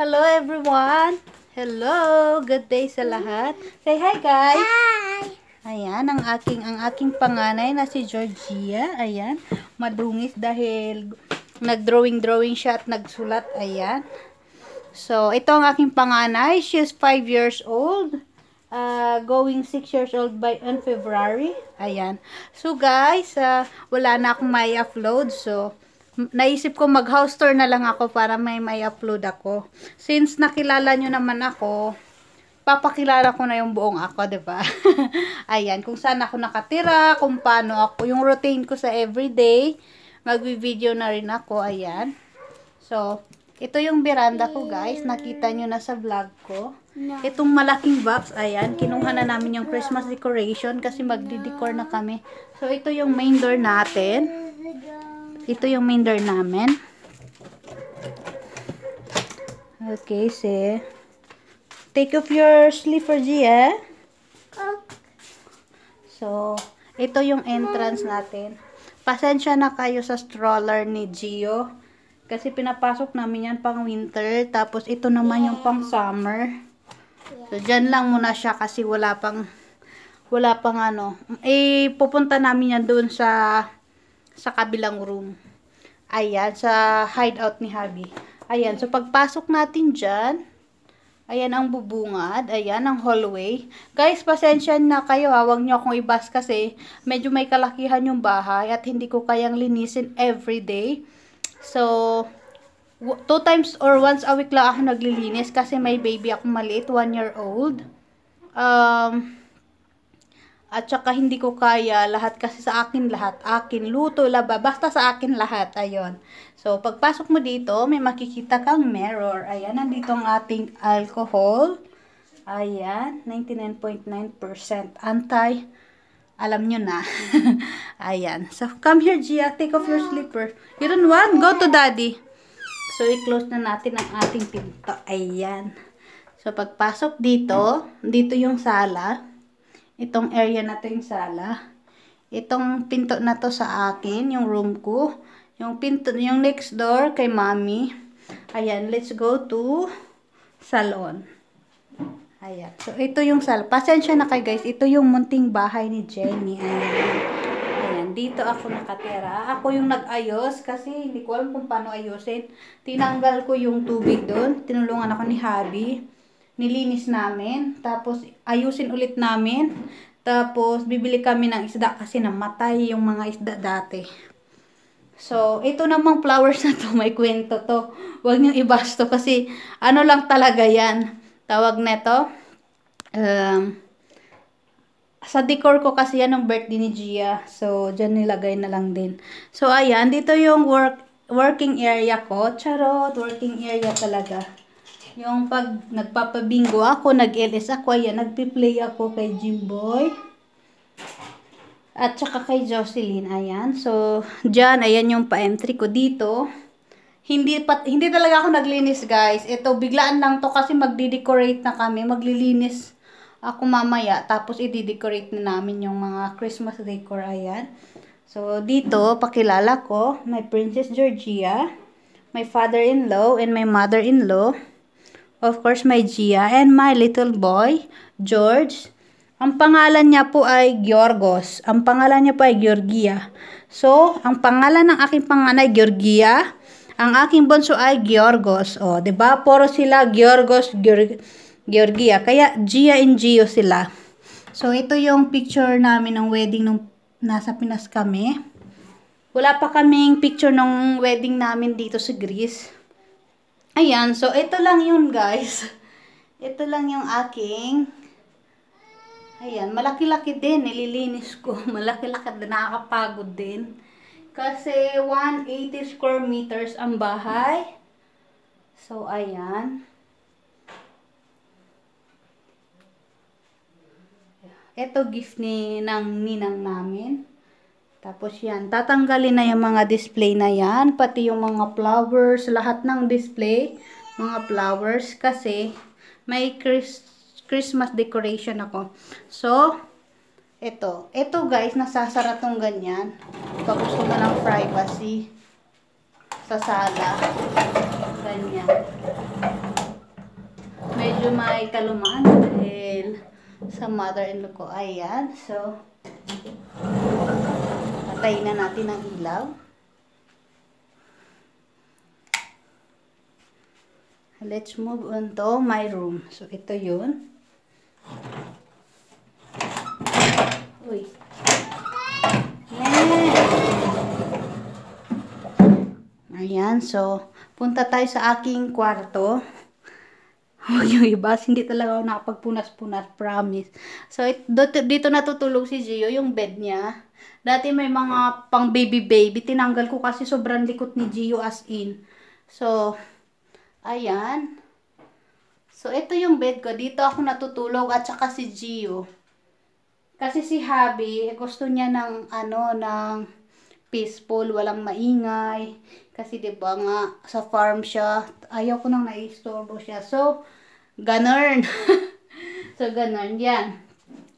Hello everyone! Hello! Good day sa lahat! Say hi guys! Hi! Ayan, ang aking, ang aking panganay na si Georgia. Ayan, madungis dahil nag-drawing-drawing siya at nagsulat. Ayan. So, ito ang aking panganay. She's 5 years old. Uh, going 6 years old by on February. Ayan. So guys, uh, wala na akong may upload. So, naisip ko mag-house tour na lang ako para may may upload ako. Since nakilala nyo naman ako, papakilala ko na yung buong ako, ba diba? Ayan, kung saan ako nakatira, kung paano ako, yung routine ko sa everyday, magvi-video na rin ako, ayan. So, ito yung veranda ko, guys. Nakita nyo na sa vlog ko. Itong malaking box, ayan, kinuha na namin yung Christmas decoration kasi magdi-decor na kami. So, ito yung main door natin. Ito yung minder namin. Okay, see. Take off your slipper, G, eh? So, ito yung entrance natin. Pasensya na kayo sa stroller ni Gio. Kasi pinapasok namin yan pang winter. Tapos ito naman yung pang summer. So, dyan lang muna siya kasi wala pang, wala pang ano. Eh, pupunta namin yan doon sa sa kabilang room. Ayan, sa hideout ni Habi. Ayan, so pagpasok natin dyan, ayan ang bubungad, ayan ang hallway. Guys, pasensya na kayo ha, huwag nyo akong ibas kasi medyo may kalakihan yung bahay at hindi ko kayang linisin every day. So, two times or once a week lang ako naglilinis kasi may baby ako maliit, one year old. Um, at saka hindi ko kaya lahat kasi sa akin lahat. Akin, luto, laba, basta sa akin lahat. Ayun. So, pagpasok mo dito, may makikita kang mirror. Ayan, nandito ang ating alcohol. Ayan, 99.9%. Antay. Alam nyo na. Ayan. So, come here, Gia. Take off your slipper. You don't want? Go to daddy. So, i-close na natin ang ating pinto. Ayan. So, pagpasok dito, dito yung sala. Itong area na to yung sala. Itong pinto na to sa akin, yung room ko. Yung pinto, yung next door kay mommy. Ayan, let's go to salon. Ayan. So, ito yung sala. Pasensya na kay guys. Ito yung munting bahay ni Jenny. Ayan dito ako nakatira. Ako yung nag-ayos kasi hindi ko alam kung paano ayusin. Tinanggal ko yung tubig doon. Tinulungan ako ni Habi nilinis namin. Tapos, ayusin ulit namin. Tapos, bibili kami ng isda kasi namatay yung mga isda dati. So, ito namang flowers na to, may kwento to. Huwag niyong ibasto kasi ano lang talaga yan. Tawag neto. Um, sa decor ko kasi yan ng birthday ni Gia. So, dyan nilagay na lang din. So, ayan. Dito yung work, working area ko. Charot, working area talaga. Yung pag nagpapabingo ako, nag-LS ako, ayan, nagpi-play ako kay Jimboy. At saka kay Jocelyn, ayan. So, dyan, ayan yung pa-entry ko dito. Hindi, pat, hindi talaga ako naglinis, guys. Ito, biglaan lang to kasi magde decorate na kami. Maglilinis ako mamaya. Tapos, i-decorate na namin yung mga Christmas decor, ayan. So, dito, pakilala ko, my Princess Georgia, my father-in-law, and my mother-in-law of course my Gia, and my little boy, George. Ang pangalan niya po ay Georgos. Ang pangalan niya po ay Georgia. So, ang pangalan ng aking panganay, Georgia. Ang aking bunso ay Giorgos. O, ba diba? Puro sila Georgos, Gior Georgia. Kaya Gia and Gio sila. So, ito yung picture namin ng wedding nung nasa Pinas kami. Wala pa kaming picture nung wedding namin dito sa Greece. Ayan, so ito lang yun guys. Ito lang yung aking, ayan, malaki-laki din, nililinis ko. Malaki-laki din, nakakapagod din. Kasi 180 square meters ang bahay. So, ayan. Ito gift ni ng ninang namin. Tapos yan, tatanggalin na yung mga display na yan, pati yung mga flowers, lahat ng display, mga flowers, kasi may Chris Christmas decoration ako. So, ito. Ito guys, nasasara tong ganyan. Tapos ko mo ng privacy sa sala. Ganyan. Medyo may kalumaan dahil sa mother-in-law ko. Ayan. So, Patayin na natin ang ilaw. Let's move on to my room. So, ito yun. Uy. Ayan. So, punta tayo sa aking kwarto. Huwag oh, yung ibas. Hindi talaga ako nakapagpunas-punas. Promise. So, it, dito, dito natutulog si Gio. Yung bed niya. Dati may mga pang baby-baby. Tinanggal ko kasi sobrang likot ni Gio as in. So, ayan. So, ito yung bed ko. Dito ako natutulog at saka si Gio. Kasi si Habi, eh, gusto niya ng ano, ng peaceful, walang maingay. Kasi 'di ba nga sa farm siya, ayaw ko nang naistorbo siya. So ganern. so ganern 'yan.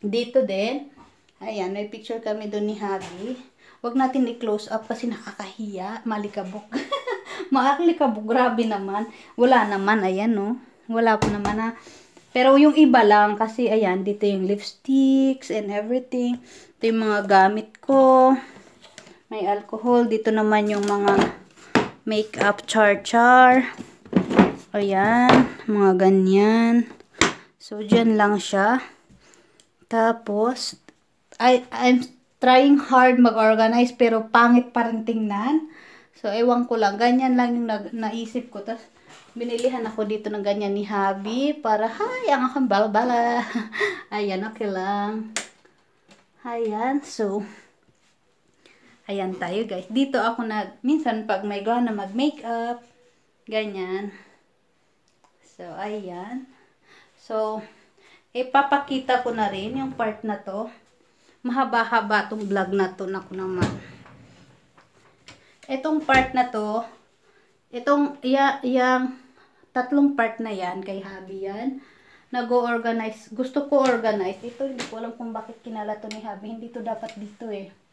Dito din. Ayan, may picture kami doon ni Hagi. Huwag natin i-close up kasi nakakahiya, malikabok. Maaklikabok, grabe naman. Wala naman, ayan no. Wala po naman na. Pero yung iba lang kasi ayan, dito yung lipsticks and everything. Ito yung mga gamit ko. May alcohol. Dito naman yung mga makeup char-char. Ayan. Mga ganyan. So, dyan lang siya. Tapos, I, I'm trying hard mag-organize pero pangit pa rin tingnan. So, ewan ko lang. Ganyan lang yung na naisip ko. Tapos, binilihan ako dito ng ganyan ni Habi para, hi, ang akong balbala. Ayan, okay lang. Ayan, so, Ayan tayo guys. Dito ako nag, minsan pag may gana mag-makeup, ganyan. So, ayan. So, ipapakita ko na rin yung part na to. Mahaba-haba tong vlog na to na ko naman. Itong part na to, itong, ya, yung tatlong part na yan, kay Habi yan, nag-organize, gusto ko organize. Ito, hindi ko alam kung bakit kinala to ni Habi. Hindi to dapat dito eh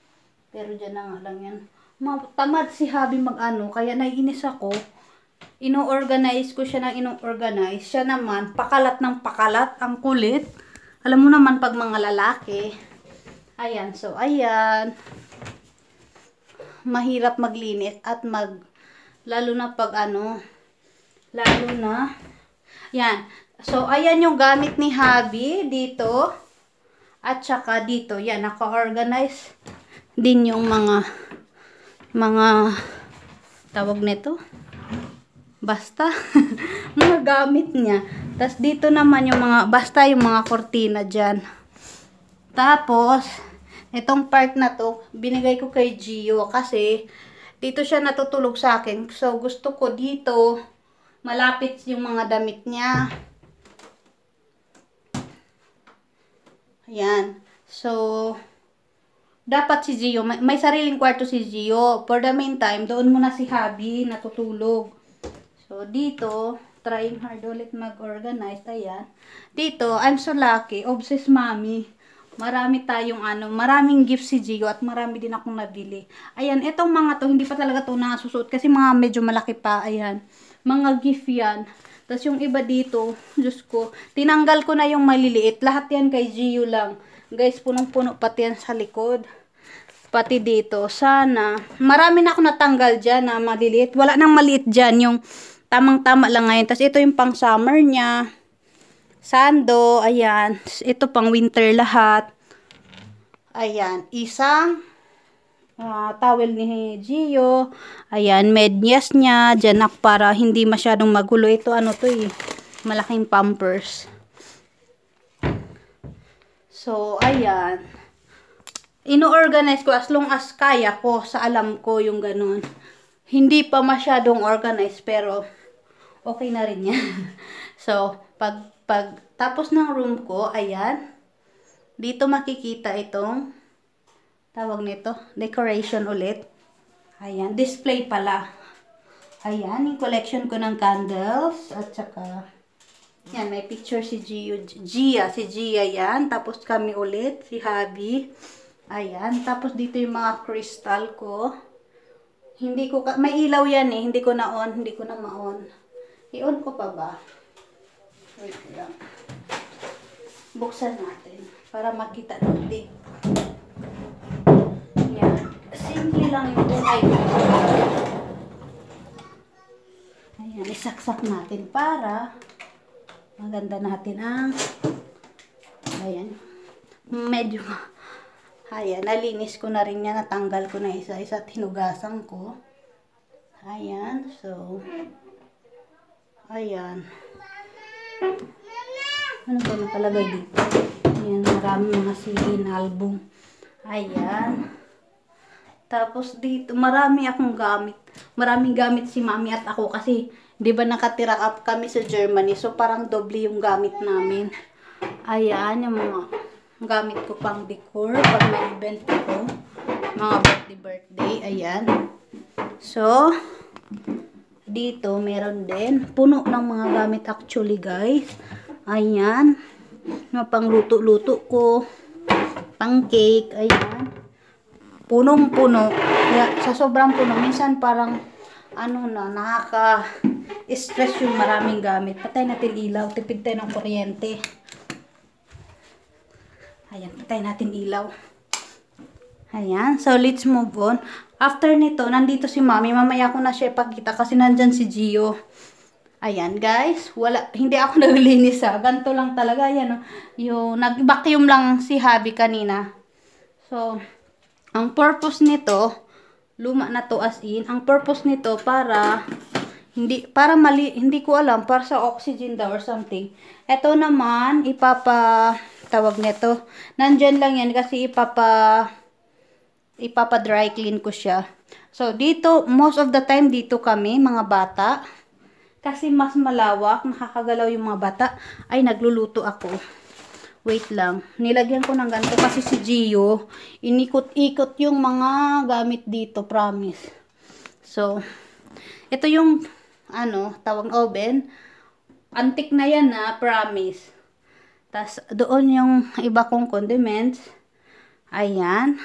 pero dyan na nga lang yan. Tamad si Habi mag-ano, kaya naiinis ako. Ino-organize ko siya ng ino-organize. Siya naman, pakalat ng pakalat, ang kulit. Alam mo naman pag mga lalaki. Ayan, so ayan. Mahirap maglinis at mag, lalo na pag ano, lalo na, yan. So, ayan yung gamit ni Habi dito. At saka dito, yan, naka-organize din yung mga mga tawag nito basta mga gamit niya tapos dito naman yung mga basta yung mga kortina dyan tapos itong part na to binigay ko kay Gio kasi dito siya natutulog sa akin so gusto ko dito malapit yung mga damit niya Ayan. So, dapat si Gio, may, may sariling kwarto si Gio. For the meantime, doon muna si Habi natutulog. So, dito, trying hard ulit mag-organize. Ayan. Dito, I'm so lucky. Obsessed mommy. Marami tayong ano, maraming gifts si Gio at marami din akong nabili. Ayan, itong mga to, hindi pa talaga to nasusuot kasi mga medyo malaki pa. Ayan, mga gift yan. Tapos yung iba dito, Diyos ko, tinanggal ko na yung maliliit. Lahat yan kay Gio lang. Guys, punong-puno pati yan sa likod pati dito. Sana, marami na ako natanggal dyan na maliliit. Wala nang maliit dyan, yung tamang-tama lang ngayon. Tapos ito yung pang summer niya. Sando, ayan. Ito pang winter lahat. Ayan, isang uh, towel ni Gio. Ayan, medyas niya. Janak para hindi masyadong magulo. Ito ano to eh. Malaking pampers. So, ayan ino-organize ko as long as kaya ko sa alam ko yung ganun. Hindi pa masyadong organized pero okay na rin yan. so, pag, pag tapos ng room ko, ayan, dito makikita itong tawag nito, decoration ulit. Ayan, display pala. Ayan, yung collection ko ng candles at saka yan, may picture si Gio, Gia, si Gia yan. Tapos kami ulit, si Javi. Ayan. Tapos dito yung mga crystal ko. Hindi ko, may ilaw yan eh. Hindi ko na-on. Hindi ko na ma-on. I-on ko pa ba? Wait lang. Buksan natin. Para makita natin. Yan. Simple lang yung buhay Ayan. Isaksak natin para maganda natin ang ayan. Medyo Ayan, nalinis ko na rin yan. Natanggal ko na isa-isa. at hinugasan ko. Ayan, so. Ayan. Ano ba nakalagay dito? Ayan, maraming mga CD na album. Ayan. Tapos dito, marami akong gamit. Maraming gamit si mami at ako kasi, di ba nakatira up kami sa Germany. So, parang doble yung gamit namin. Ayan, yung mga gamit ko pang decor pag may event ko. Mga birthday-birthday. Ayan. So, dito meron din. Puno ng mga gamit actually guys. Ayan. Mga pang luto-luto ko. Pang cake. Ayan. Punong-puno. Kaya, Sa sobrang puno. Minsan parang ano na, nakaka stress yung maraming gamit. Patay na ilaw, tipid tayo ng kuryente. Ayan, patay natin ilaw. Ayan. So, let's move on. After nito, nandito si mommy. Mamaya ko na siya ipakita kasi nandyan si Gio. Ayan, guys. Wala, hindi ako naglilinis ha. Ah. Ganto lang talaga. Ayan, oh. yung nag-vacuum lang si Habi kanina. So, ang purpose nito, luma na to as in. Ang purpose nito para hindi para mali hindi ko alam para sa oxygen daw or something. Ito naman ipapa tawag nito. Nandiyan lang yan kasi ipapa ipapa dry clean ko siya. So, dito, most of the time, dito kami, mga bata. Kasi mas malawak, nakakagalaw yung mga bata. Ay, nagluluto ako. Wait lang. Nilagyan ko ng ganito kasi si Gio, inikot-ikot yung mga gamit dito, promise. So, ito yung, ano, tawag oven. Antik na yan, ha, promise. Tapos, doon yung iba kong condiments. Ayan.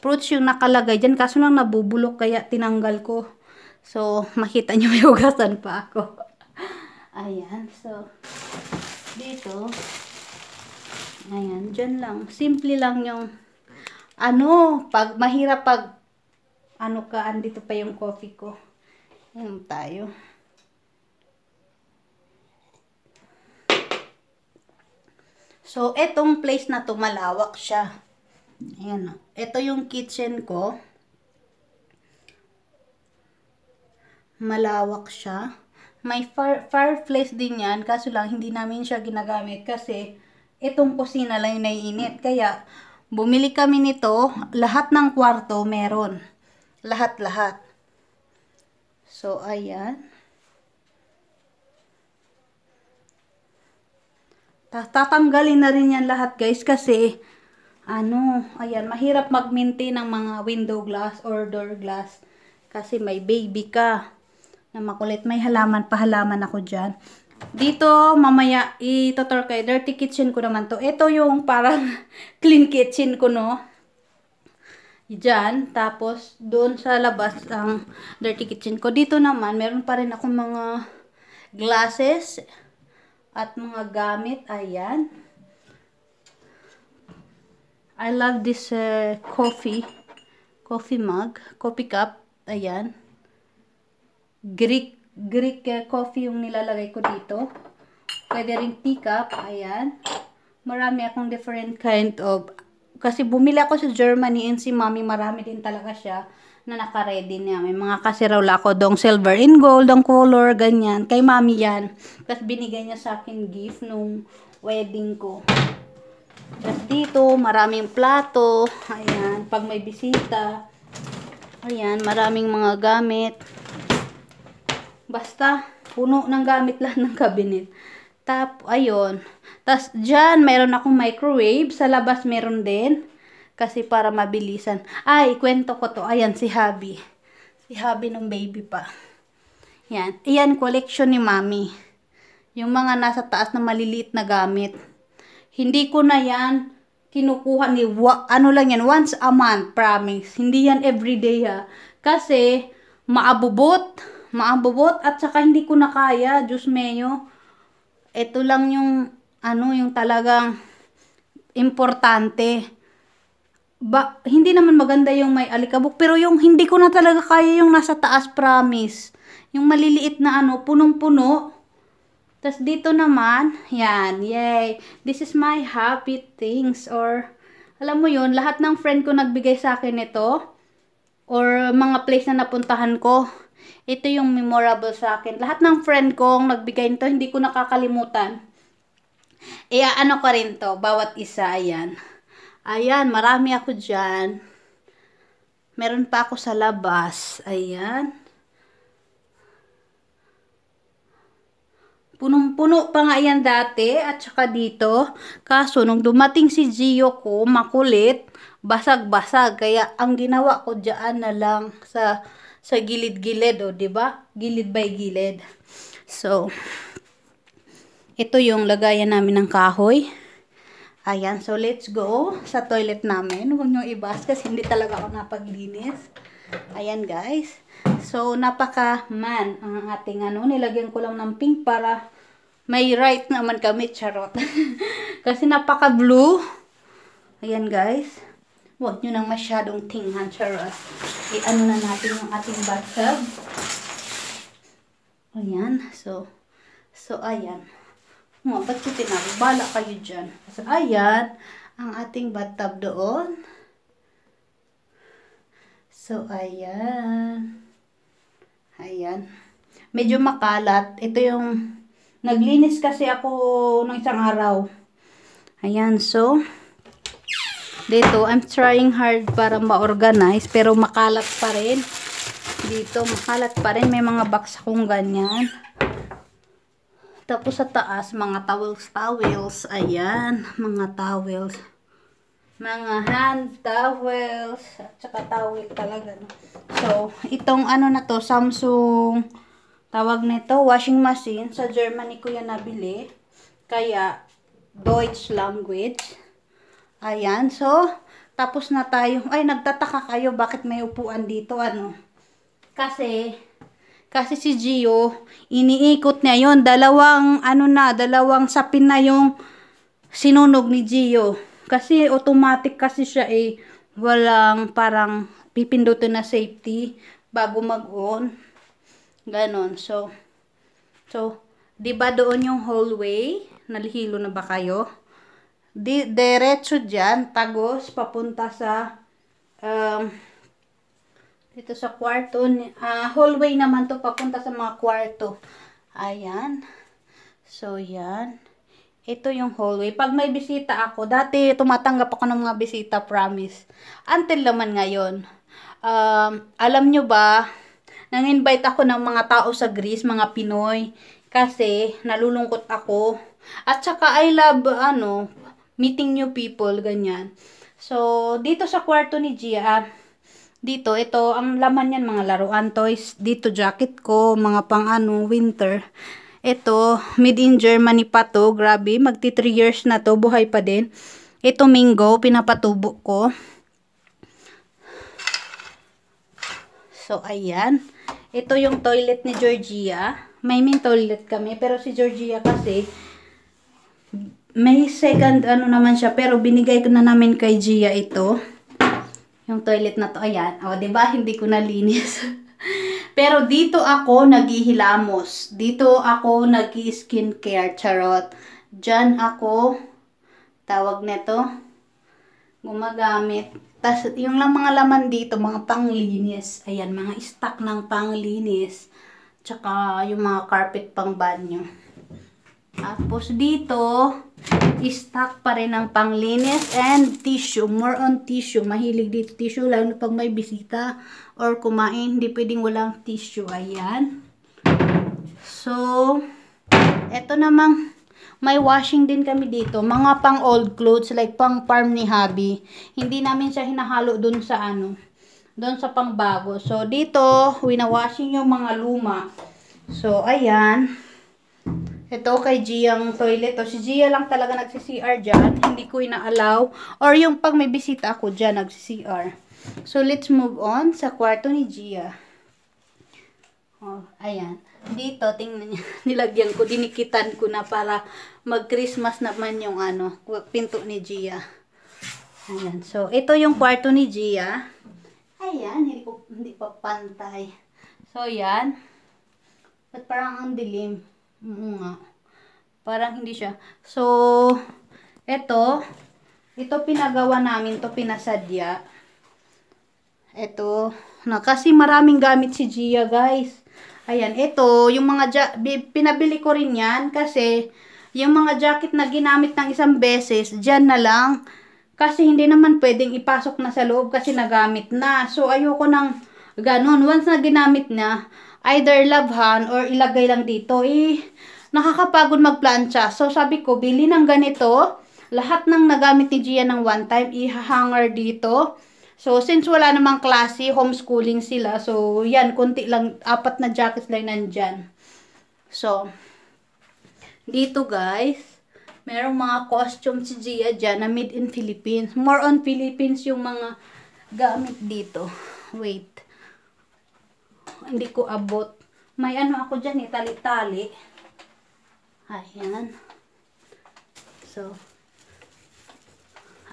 Fruits yung nakalagay dyan. Kaso lang nabubulok kaya tinanggal ko. So, makita nyo may hugasan pa ako. Ayan. So, dito. Ayan. Dyan lang. Simple lang yung ano, pag mahirap pag ano ka, andito pa yung coffee ko. Ayan tayo. So, etong place na to, malawak siya. Ayan o. Oh. Ito yung kitchen ko. Malawak siya. May fire, fireplace din yan, kaso lang hindi namin siya ginagamit kasi itong kusina lang yung naiinit. Kaya, bumili kami nito. Lahat ng kwarto meron. Lahat-lahat. So, ayan. Tatanggalin na rin yan lahat guys kasi ano, ayan, mahirap magminti ng mga window glass or door glass kasi may baby ka na makulit. May halaman, pahalaman ako dyan. Dito, mamaya, itutor kay dirty kitchen ko naman to. Ito yung parang clean kitchen ko, no? Diyan, tapos doon sa labas ang dirty kitchen ko. Dito naman, meron pa rin ako mga glasses at mga gamit. Ayan. I love this uh, coffee. Coffee mug. Coffee cup. Ayan. Greek, Greek uh, coffee yung nilalagay ko dito. Pwede rin teacup. Ayan. Marami akong different kind of... Kasi bumili ako sa Germany and si mommy marami din talaga siya na naka-ready niya. May mga kasirawla raw dong silver and gold, ang color, ganyan. Kay mami yan. Tapos binigay niya sa akin gift nung wedding ko. Tapos dito, maraming plato. Ayan, pag may bisita. Ayan, maraming mga gamit. Basta, puno ng gamit lang ng cabinet. Tap, ayun. Tapos, dyan, mayroon akong microwave. Sa labas, mayroon din. Kasi para mabilisan. Ay, kwento ko to. Ayan, si Habi. Si Habi nung baby pa. Yan. Ayan, collection ni Mami. Yung mga nasa taas na maliliit na gamit. Hindi ko na yan kinukuha ni, wa, ano lang yan, once a month, promise. Hindi yan everyday ha. Kasi, maabubot, maabubot, at saka hindi ko na kaya, Diyos meyo. Ito lang yung, ano, yung talagang importante ba, hindi naman maganda yung may alikabok, pero yung hindi ko na talaga kaya yung nasa taas, promise. Yung maliliit na ano, punong-puno. Tapos dito naman, yan, yay. This is my happy things or alam mo yun, lahat ng friend ko nagbigay sa akin nito or mga place na napuntahan ko. Ito yung memorable sa akin. Lahat ng friend ko ang nagbigay nito, hindi ko nakakalimutan. Iaano e, ko rin to, bawat isa, ayan. Ayan, marami ako dyan. Meron pa ako sa labas. Ayan. Punong-puno pa nga yan dati at saka dito. Kaso nung dumating si Gio ko, makulit, basag-basag. Kaya ang ginawa ko dyan na lang sa sa gilid-gilid, o, oh, di ba? Gilid by gilid. So, ito yung lagayan namin ng kahoy. Ayan, so let's go sa toilet namin. Huwag nyo ibas kasi hindi talaga ako napaglinis. Ayan guys. So napaka-man ang ating ano. Nilagyan ko lang ng pink para may right naman kami. Charot. kasi napaka-blue. Ayan guys. Huwag nyo nang masyadong tinghan. Charot. I-ano na natin yung ating bathtub. Ayan. So, so ayan. Oh, ba't ko tinawag? Bala kayo dyan. So, ayan, ang ating bathtub doon. So, ayan. Ayan. Medyo makalat. Ito yung, naglinis kasi ako ng isang araw. Ayan, so, dito, I'm trying hard para ma-organize, pero makalat pa rin. Dito, makalat pa rin. May mga box akong ganyan. Tapos sa taas, mga towels-towels. Ayan, mga towels. Mga hand towels. At saka towel talaga. No? So, itong ano na to, Samsung, tawag nito, washing machine. Sa Germany ko yan nabili. Kaya, Deutsch language. Ayan, so, tapos na tayo. Ay, nagtataka kayo bakit may upuan dito, ano? Kasi, kasi si Gio, iniikot niya yon Dalawang, ano na, dalawang sapin na yung sinunog ni Gio. Kasi automatic kasi siya eh, walang parang pipindutin na safety bago mag-on. Ganon. So, so, di ba doon yung hallway? Nalihilo na ba kayo? Di, diretso diyan tagos, papunta sa um, dito sa kwarto. Uh, hallway naman to papunta sa mga kwarto. Ayan. So, yan. Ito yung hallway. Pag may bisita ako, dati tumatanggap ako ng mga bisita, promise. Until naman ngayon. Um, alam nyo ba, nang-invite ako ng mga tao sa Greece, mga Pinoy. Kasi, nalulungkot ako. At saka, I love, ano, meeting new people, ganyan. So, dito sa kwarto ni Gia, dito, ito, ang laman niyan mga laruan, toys. Dito, jacket ko, mga pang ano, winter. Ito, made in Germany pa to. Grabe, magti 3 years na to. Buhay pa din. Ito, mingo pinapatubo ko. So, ayan. Ito yung toilet ni Georgia. May min toilet kami. Pero si Georgia kasi, may second ano naman siya. Pero binigay ko na namin kay Gia ito yung toilet na to, ayan. O, ba diba? Hindi ko nalinis. Pero dito ako naghihilamos. Dito ako nag skin care, charot. Diyan ako, tawag nito, gumagamit. Tas, yung lang mga laman dito, mga panglinis. Ayan, mga stock ng panglinis. Tsaka yung mga carpet pang banyo. Tapos dito, Stock pa rin ng panglinis and tissue. More on tissue. Mahilig dito tissue. Lalo pag may bisita or kumain, hindi pwedeng walang tissue. Ayan. So, eto namang may washing din kami dito. Mga pang old clothes, like pang farm ni Habi. Hindi namin siya hinahalo dun sa ano, dun sa pang bago. So, dito, winawashing yung mga luma. So, ayan. Ito kay Gia ang toilet. O, si Gia lang talaga nagsi-CR dyan. Hindi ko inaalaw. Or yung pag may bisita ako dyan, nagsi-CR. So, let's move on sa kwarto ni Gia. Oh, ayan. Dito, tingnan niya. Nilagyan ko, dinikitan ko na para mag-Christmas naman yung ano, pinto ni Gia. Ayan. So, ito yung kwarto ni Gia. Ayan, hindi, ko, hindi pa pantay. So, yan. Ba't parang ang dilim? Oo nga. Parang hindi siya. So, ito, ito pinagawa namin, to pinasadya. Ito, na, kasi maraming gamit si Gia, guys. Ayan, ito, yung mga, pinabili ko rin yan, kasi, yung mga jacket na ginamit ng isang beses, dyan na lang, kasi hindi naman pwedeng ipasok na sa loob kasi nagamit na. So, ayoko nang ganun. Once na ginamit na, either labhan or ilagay lang dito. Eh, nakakapagod magplancha. So, sabi ko, bili ng ganito. Lahat ng nagamit ni Gia ng one time, ihahanger dito. So, since wala namang klase, homeschooling sila. So, yan, kunti lang, apat na jackets lang nandyan. So, dito guys, merong mga costume si Gia dyan na made in Philippines. More on Philippines yung mga gamit dito. Wait. Hindi ko abot. May ano ako dyan eh, tali Ayan. So,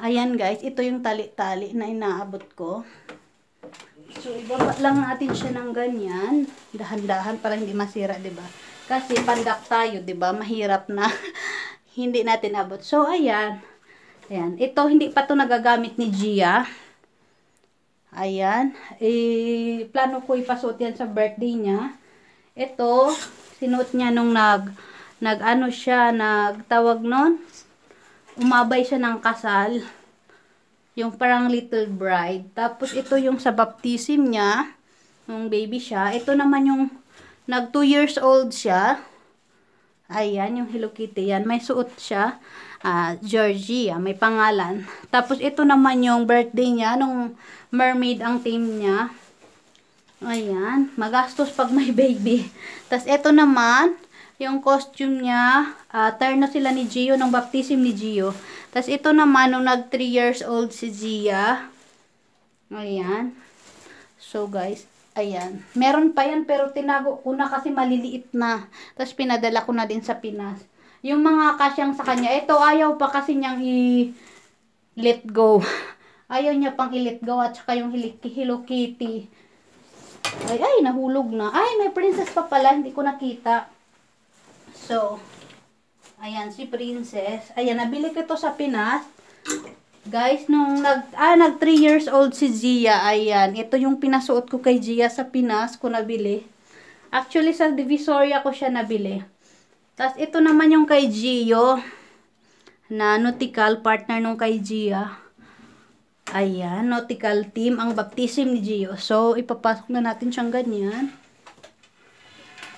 ayan guys, ito yung tali-tali na inaabot ko. So, ibaba lang natin siya ng ganyan. Dahan-dahan para hindi masira, ba diba? Kasi pandak tayo, ba diba? Mahirap na hindi natin abot. So, ayan. Ayan. Ito, hindi pa to nagagamit ni Gia. Ayan. Eh, plano ko ipasuot yan sa birthday niya. Ito, sinuot niya nung nag, nag ano siya, nagtawag nun. Umabay siya ng kasal. Yung parang little bride. Tapos ito yung sa baptism niya, nung baby siya. Ito naman yung nag 2 years old siya. Ayan, yung Hello Kitty yan. May suot siya uh, Georgia, may pangalan. Tapos ito naman yung birthday niya, nung mermaid ang team niya. Ayan, magastos pag may baby. Tapos ito naman, yung costume niya, uh, ah, turn na sila ni Gio, nung baptism ni Gio. Tapos ito naman, nung nag 3 years old si Gia. Ayan. So guys, Ayan. Meron pa yan pero tinago ko na kasi maliliit na. Tapos pinadala ko na din sa Pinas yung mga kasyang sa kanya, ito ayaw pa kasi niyang i-let go. ayaw niya pang i-let go at saka yung Hello Kitty. Ay, ay, nahulog na. Ay, may princess pa pala, hindi ko nakita. So, ayan si princess. Ayan, nabili ko to sa Pinas. Guys, nung nag, ah, nag 3 years old si Gia, ayan. Ito yung pinasuot ko kay Gia sa Pinas ko nabili. Actually, sa Divisoria ko siya nabili. Tapos ito naman yung kay Gio na nautical partner nung kay Gia. Ayan, nautical team ang baptism ni Gio. So, ipapasok na natin siyang ganyan.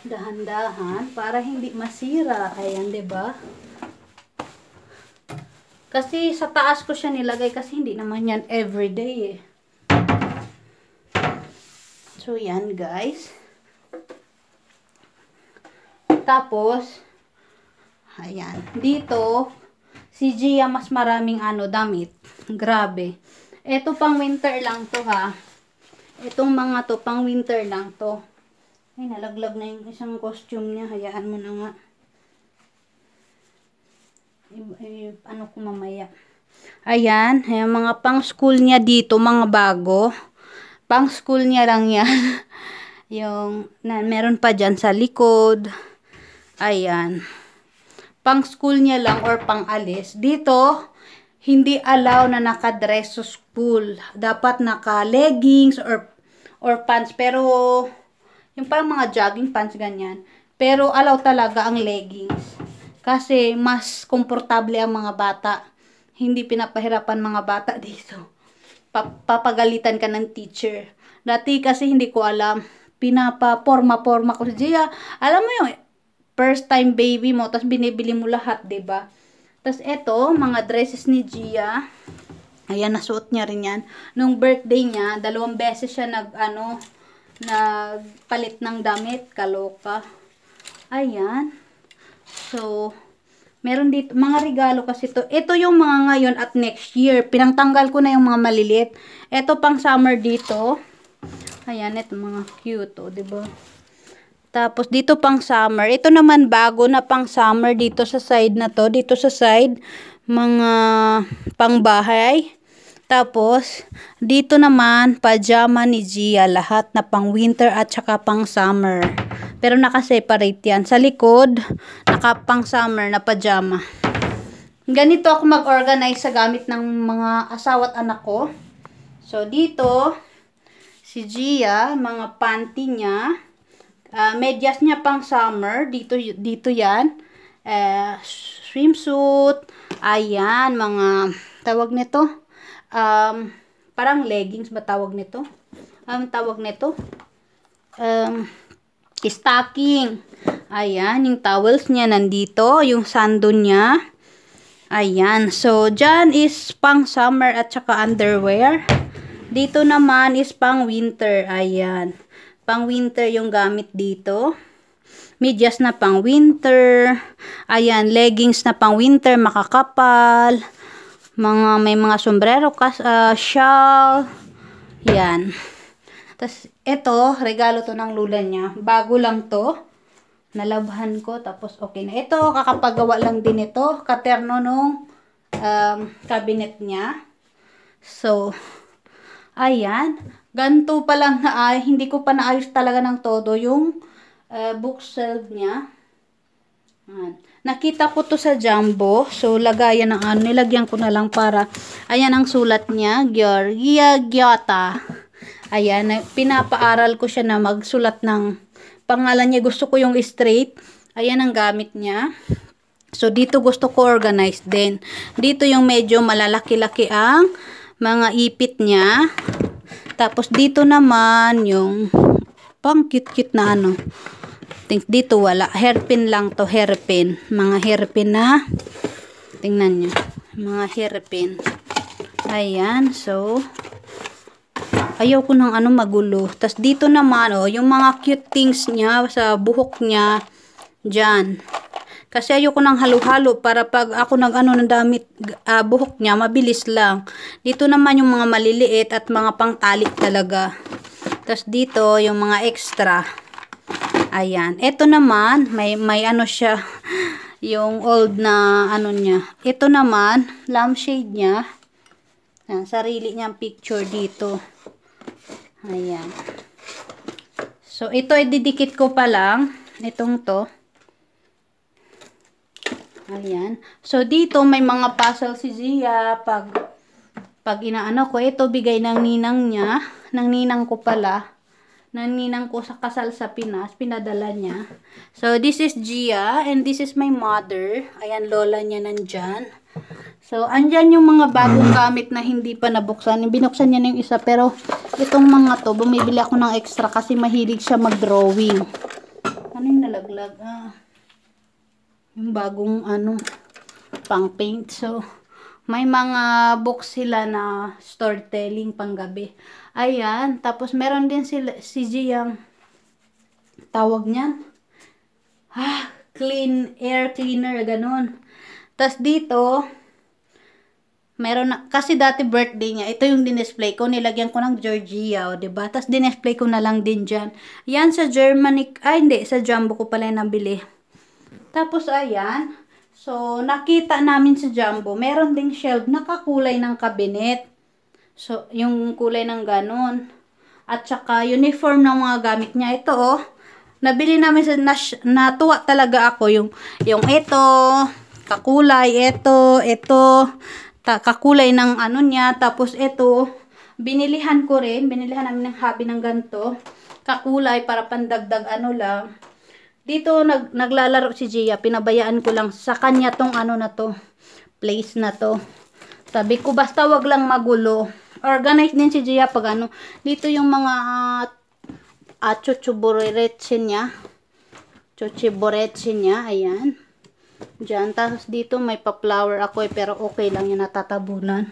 Dahan-dahan para hindi masira. Ayan, ba? Diba? Kasi sa taas ko siya nilagay kasi hindi naman yan everyday eh. So, yan guys. Tapos, ayan. Dito, si Gia mas maraming ano, damit. Grabe. Ito pang winter lang to ha. Itong mga to, pang winter lang to. Ay, nalaglag na yung isang costume niya. Hayaan mo na nga. I, I, eh, ano ko mamaya. Ayan, yung mga pang school niya dito, mga bago. Pang school niya lang yan. yung, na, meron pa dyan sa likod. Ayan. Pang school niya lang or pang alis. Dito, hindi allow na nakadress sa school. Dapat naka-leggings or, or pants. Pero, yung parang mga jogging pants, ganyan. Pero, allow talaga ang leggings. Kasi, mas komportable ang mga bata. Hindi pinapahirapan mga bata dito. Papagalitan ka ng teacher. Dati kasi hindi ko alam. Pinapa-forma-forma ko si Gia. Alam mo yung first time baby mo, tapos binibili mo lahat, ba diba? Tapos eto, mga dresses ni Gia, ayan, nasuot niya rin yan. Nung birthday niya, dalawang beses siya nag, ano, nagpalit ng damit, kaloka. Ayan. So, meron dito, mga regalo kasi to. Ito yung mga ngayon at next year. Pinangtanggal ko na yung mga maliliit. Ito pang summer dito. Ayan, ito mga cute, o, oh, diba? Tapos dito pang summer. Ito naman bago na pang summer dito sa side na to. Dito sa side mga pangbahay. Tapos dito naman pajama ni Gia lahat na pang winter at saka pang summer. Pero naka-separate yan. Sa likod, naka pang summer na pajama. Ganito ako mag-organize sa gamit ng mga asawa at anak ko. So dito, si Gia, mga panty niya. Ah, medyas niya pang summer. Dito, dito yan. Uh, swimsuit. Ayan, mga, tawag nito. Um, parang leggings ba tawag nito? um, tawag nito? Um, stocking. Ayan, yung towels niya nandito. Yung sando niya. Ayan. So, dyan is pang summer at saka underwear. Dito naman is pang winter. Ayan pang winter yung gamit dito medyas na pang winter ayan leggings na pang winter makakapal mga may mga sombrero kas uh, ah, shawl yan tapos ito regalo to ng lula niya bago lang to nalabhan ko tapos okay na ito kakapagawa lang din ito katerno nung um, cabinet niya so ayan ganto pa lang na ay, hindi ko pa naayos talaga ng todo yung uh, bookshelf niya. Ayan. Nakita ko to sa Jumbo. So, lagayan ng ano. Nilagyan ko na lang para, ayan ang sulat niya. Georgia Giota. Ayan, pinapaaral ko siya na magsulat ng pangalan niya. Gusto ko yung straight. Ayan ang gamit niya. So, dito gusto ko organize din. Dito yung medyo malalaki-laki ang mga ipit niya. Tapos dito naman yung pang cute-cute na ano. Think dito wala. Hairpin lang to, hairpin. Mga hairpin na. Tingnan nyo. Mga hairpin. Ayan, so ayaw ko ng ano magulo. Tapos dito naman, oh, yung mga cute things niya sa buhok niya, Diyan. Kasi ayoko nang halo-halo para pag ako nag-ano ng damit, uh, ah, buhok niya, mabilis lang. Dito naman yung mga maliliit at mga pangtalik talaga. Tapos dito, yung mga extra. Ayan. Ito naman, may, may ano siya, yung old na ano niya. Ito naman, lampshade niya. Ayan, sarili niyang picture dito. Ayan. So, ito ay didikit ko pa lang. Itong to. Ayan. So, dito may mga puzzle si Zia. Pag, pag inaano ko, ito bigay ng ninang niya. Ng ninang ko pala. Ng ninang ko sa kasal sa Pinas. Pinadala niya. So, this is Gia. And this is my mother. Ayan, lola niya nandyan. So, andyan yung mga bagong gamit na hindi pa nabuksan. Binuksan niya na yung isa. Pero, itong mga to, bumibili ako ng extra kasi mahilig siya mag-drawing. Ano yung nalaglag? Ah yung bagong ano pang paint so may mga books sila na storytelling panggabi ayan tapos meron din sila si Jiang tawag niyan ah clean air cleaner ganun tas dito meron na, kasi dati birthday niya ito yung dinisplay ko nilagyan ko ng Georgia o ba diba? tas dinisplay ko na lang din diyan yan sa Germanic ay hindi sa Jumbo ko pala yung nabili tapos, ayan. So, nakita namin sa si Jumbo, meron ding shelf na kakulay ng kabinet. So, yung kulay ng ganun. At saka, uniform ng mga gamit niya. Ito, oh. Nabili namin sa, na, natuwa talaga ako yung, yung ito, kakulay, ito, ito, ta, kakulay ng ano niya. Tapos, ito, binilihan ko rin, binilihan namin ng hobby ng ganito. Kakulay, para pandagdag ano lang dito nag, naglalaro si Gia. Pinabayaan ko lang sa kanya tong ano na to. Place na to. Sabi ko basta wag lang magulo. Organize din si Gia pag ano. Dito yung mga uh, uh, ah, chuchuburetse niya. Chuchiburetse niya. Ayan. Diyan. Tapos dito may pa-flower ako eh. Pero okay lang yung natatabunan.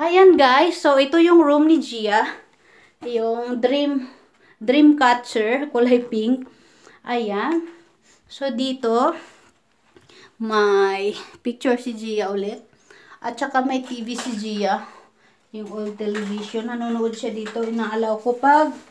Ayan guys. So ito yung room ni Gia. Yung dream dream catcher. Kulay pink. Ayan. So, dito, may picture si Gia ulit. At saka may TV si Gia. Yung old television. Nanonood siya dito. Inaalaw ko pag